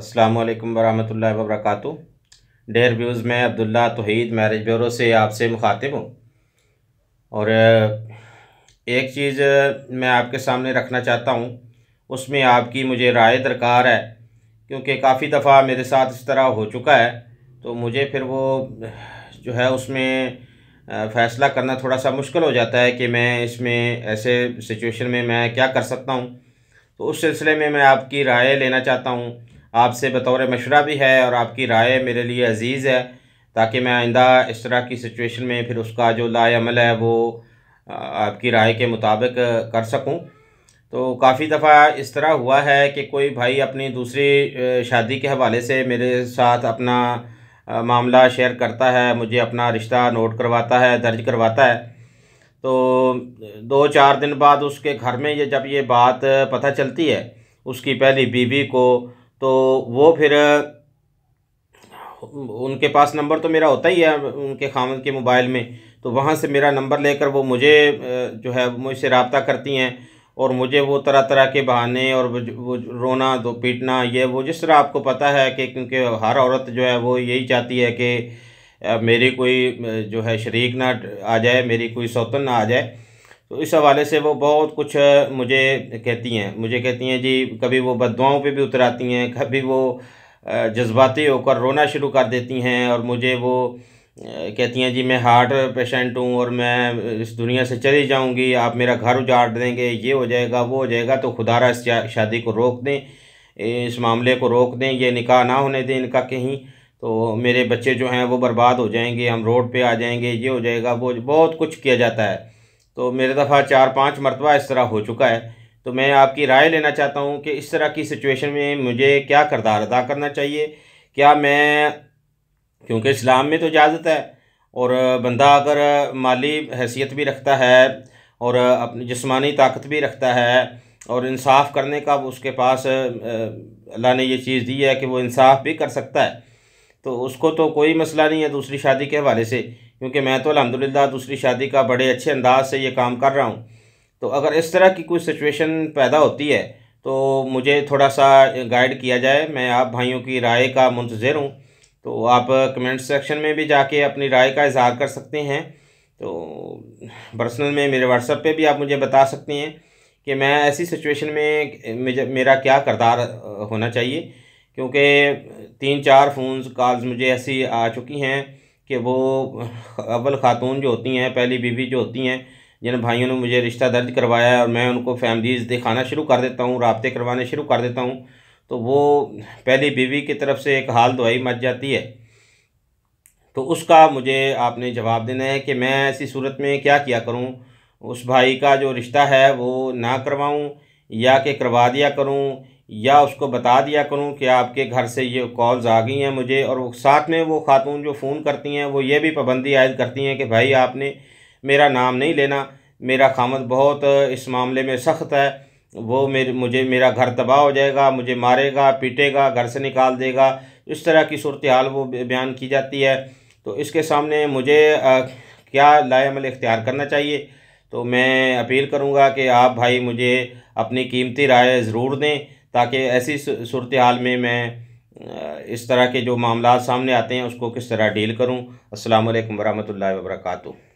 अस्सलाम वालेकुम वरहमतुल्लाहि व डेयर व्यूज़ में अब्दुल्ला तोहैद मैरिज ब्यूरो से आपसे मुखातिब हूँ और एक चीज़ मैं आपके सामने रखना चाहता हूँ उसमें आपकी मुझे राय दरकार है क्योंकि काफ़ी दफ़ा मेरे साथ इस तरह हो चुका है तो मुझे फिर वो जो है उसमें फ़ैसला करना थोड़ा सा मुश्किल हो जाता है कि मैं इसमें ऐसे सिचुएशन में मैं क्या कर सकता हूँ तो उस सिलसिले में मैं आपकी राय लेना चाहता हूँ आपसे बतौर मशरा भी है और आपकी राय मेरे लिए अजीज़ है ताकि मैं आइंदा इस तरह की सिचुएशन में फिर उसका जो लाल है वो आपकी राय के मुताबिक कर सकूं तो काफ़ी दफ़ा इस तरह हुआ है कि कोई भाई अपनी दूसरी शादी के हवाले से मेरे साथ अपना मामला शेयर करता है मुझे अपना रिश्ता नोट करवाता है दर्ज करवाता है तो दो चार दिन बाद उसके घर में ये जब ये बात पता चलती है उसकी पहली बीवी को तो वो फिर उनके पास नंबर तो मेरा होता ही है उनके खामद के मोबाइल में तो वहाँ से मेरा नंबर लेकर वो मुझे जो है मुझसे रबता करती हैं और मुझे वो तरह तरह के बहाने और वो रोना दो पीटना ये वो जिस तरह आपको पता है कि क्योंकि हर औरत जो है वो यही चाहती है कि मेरी कोई जो है शरीक ना आ जाए मेरी कोई सौतन ना आ जाए तो इस हवाले से वो बहुत कुछ मुझे कहती हैं मुझे कहती हैं जी कभी वो बदवाओं पे भी उतर आती हैं कभी वो जज्बाती होकर रोना शुरू कर देती हैं और मुझे वो कहती हैं जी मैं हार्ट पेशेंट हूँ और मैं इस दुनिया से चली जाऊँगी आप मेरा घर उजाड़ देंगे ये हो जाएगा वो हो जाएगा तो खुदा रहा इस शादी को रोक दें इस मामले को रोक दें ये निकाह ना होने दें इनका कहीं तो मेरे बच्चे जो हैं वो बर्बाद हो जाएंगे हम रोड पे आ जाएंगे ये हो जाएगा वो बहुत कुछ किया जाता है तो मेरे दफ़ा चार पाँच मरतबा इस तरह हो चुका है तो मैं आपकी राय लेना चाहता हूँ कि इस तरह की सिचुएशन में मुझे क्या करदार अदा करना चाहिए क्या मैं क्योंकि इस्लाम में तो इजाज़त है और बंदा अगर माली हैसियत भी रखता है और अपनी जिसमानी ताकत भी रखता है और इंसाफ करने का उसके पास अल्लाह ने ये चीज़ दी है कि वो इंसाफ भी कर सकता है तो उसको तो कोई मसला नहीं है दूसरी शादी के हवाले से क्योंकि मैं तो अलहमदिल्ला दूसरी शादी का बड़े अच्छे अंदाज से ये काम कर रहा हूँ तो अगर इस तरह की कोई सिचुएशन पैदा होती है तो मुझे थोड़ा सा गाइड किया जाए मैं आप भाइयों की राय का मंतजर हूँ तो आप कमेंट सेक्शन में भी जाके अपनी राय का इजहार कर सकते हैं तो पर्सनल में मेरे व्हाट्सएप पे भी आप मुझे बता सकते हैं कि मैं ऐसी सिचुएशन में मेरा क्या करदार होना चाहिए क्योंकि तीन चार फ़ोन कॉल्स मुझे ऐसी आ चुकी हैं कि वो अव्वल ख़ातून जो होती हैं पहली बीवी जो होती हैं जिन भाइयों ने मुझे रिश्ता दर्ज करवाया है और मैं उनको फैमिलीज़ दिखाना शुरू कर देता हूँ रबते करवाने शुरू कर देता हूँ तो वो पहली बीवी की तरफ से एक हाल दुआई मच जाती है तो उसका मुझे आपने जवाब देना है कि मैं ऐसी सूरत में क्या किया करूँ उस भाई का जो रिश्ता है वो ना करवाऊँ या कि करवा दिया करूँ या उसको बता दिया करूं कि आपके घर से ये कॉल्स आ गई हैं मुझे और साथ में वो खातून जो फ़ोन करती हैं वो ये भी पाबंदी आयद करती हैं कि भाई आपने मेरा नाम नहीं लेना मेरा खामद बहुत इस मामले में सख्त है वो मेरे मुझे मेरा घर तबाह हो जाएगा मुझे मारेगा पीटेगा घर से निकाल देगा इस तरह की सूरत हाल वो बयान की जाती है तो इसके सामने मुझे क्या लाल इख्तियार करना चाहिए तो मैं अपील करूँगा कि आप भाई मुझे अपनी कीमती राय ज़रूर दें ताकि ऐसी सूरत हाल में मैं इस तरह के जो मामला सामने आते हैं उसको किस तरह डील करूँ असल वरहमल वर्का